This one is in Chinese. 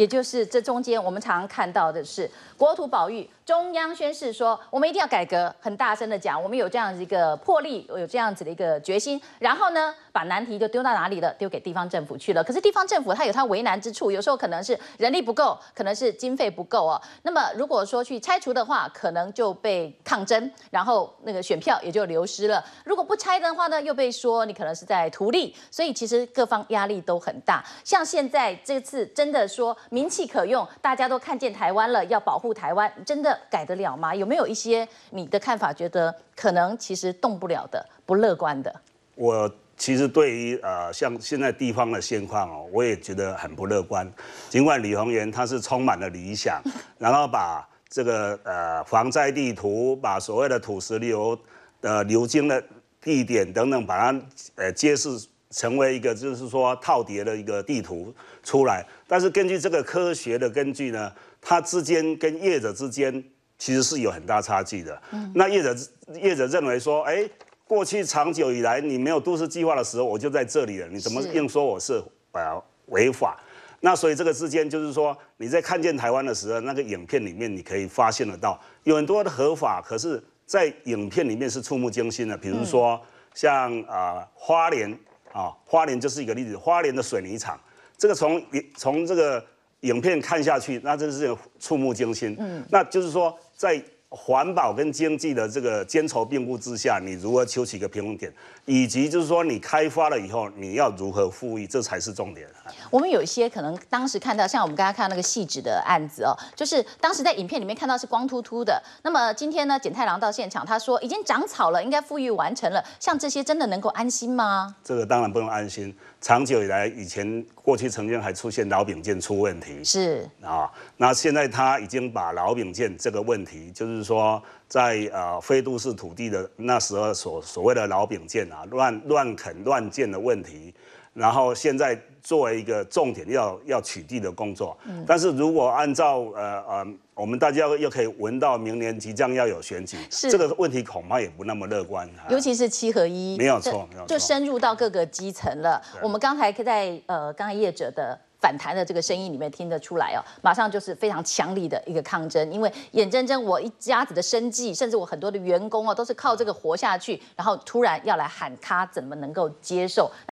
也就是这中间，我们常看到的是国土保育中央宣誓说，我们一定要改革，很大声的讲，我们有这样子一个魄力，有这样子的一个决心。然后呢，把难题就丢到哪里了？丢给地方政府去了。可是地方政府他有他为难之处，有时候可能是人力不够，可能是经费不够哦。那么如果说去拆除的话，可能就被抗争，然后那个选票也就流失了。如果不拆的话呢，又被说你可能是在图利，所以其实各方压力都很大。像现在这次真的说。名气可用，大家都看见台湾了，要保护台湾，真的改得了吗？有没有一些你的看法，觉得可能其实动不了的，不乐观的？我其实对于呃像现在地方的现况哦，我也觉得很不乐观。尽管李鸿源他是充满了理想，然后把这个呃防灾地图，把所谓的土石流呃流经的地点等等，把它呃揭示。成为一个就是说套叠的一个地图出来，但是根据这个科学的根据呢，它之间跟业者之间其实是有很大差距的。那业者业者认为说，哎，过去长久以来你没有都市计划的时候，我就在这里了，你怎么硬说我是呃违法？那所以这个之间就是说，你在看见台湾的时候，那个影片里面你可以发现得到有很多的合法，可是在影片里面是触目惊心的。比如说像啊花莲。啊，花莲就是一个例子。花莲的水泥厂，这个从从这个影片看下去，那真是触目惊心。嗯，那就是说在。环保跟经济的这个兼筹并顾之下，你如何求取一个平衡点，以及就是说你开发了以后，你要如何富裕，这才是重点。我们有一些可能当时看到，像我们刚才看到那个细致的案子哦，就是当时在影片里面看到是光秃秃的。那么今天呢，简太郎到现场，他说已经长草了，应该富裕完成了。像这些真的能够安心吗？这个当然不用安心。长久以来，以前过去曾经还出现老丙件出问题，是啊，那现在他已经把老丙件这个问题就是。说在呃非都市土地的那时候所所谓的老丙建啊乱乱垦乱建的问题，然后现在作为一个重点要要取缔的工作，但是如果按照呃呃我们大家又可以闻到明年即将要有选举，这个问题恐怕也不那么乐观，尤其是七合一没有错，就深入到各个基层了。我们刚才在呃刚才业者的。反弹的这个声音里面听得出来哦，马上就是非常强力的一个抗争，因为眼睁睁我一家子的生计，甚至我很多的员工哦，都是靠这个活下去，然后突然要来喊他，怎么能够接受？